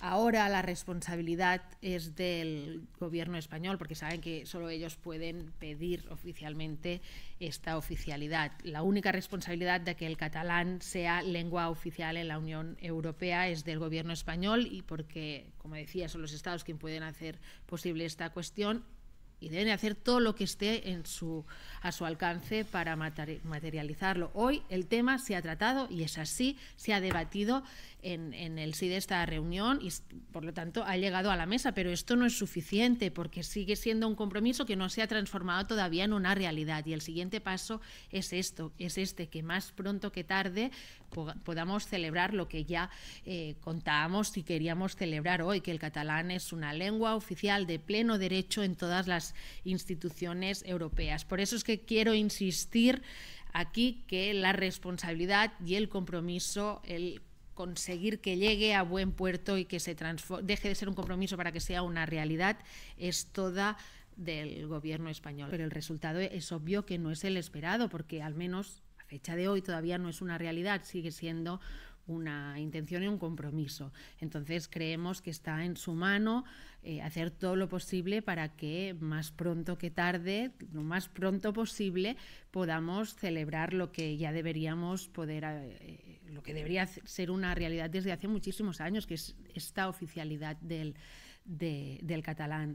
Ahora la responsabilidad es del gobierno español, porque saben que solo ellos pueden pedir oficialmente esta oficialidad. La única responsabilidad de que el catalán sea lengua oficial en la Unión Europea es del gobierno español y porque, como decía, son los estados quienes pueden hacer posible esta cuestión y deben hacer todo lo que esté en su, a su alcance para materializarlo. Hoy el tema se ha tratado y es así, se ha debatido en, el sí de esta reunión y por lo tanto ha llegado a la mesa, pero esto no es suficiente porque sigue siendo un compromiso que no se ha transformado todavía en una realidad y el siguiente paso es esto, es este, que más pronto que tarde podamos celebrar lo que ya eh, contábamos y queríamos celebrar hoy, que el catalán es una lengua oficial de pleno derecho en todas las instituciones europeas. Por eso es que quiero insistir aquí que la responsabilidad y el compromiso, el conseguir que llegue a buen puerto y que se deje de ser un compromiso para que sea una realidad, es toda del gobierno español. Pero el resultado es obvio que no es el esperado, porque al menos a fecha de hoy todavía no es una realidad, sigue siendo una intención y un compromiso. Entonces creemos que está en su mano eh, hacer todo lo posible para que más pronto que tarde, lo más pronto posible, podamos celebrar lo que ya deberíamos poder, eh, lo que debería ser una realidad desde hace muchísimos años, que es esta oficialidad del, del catalán.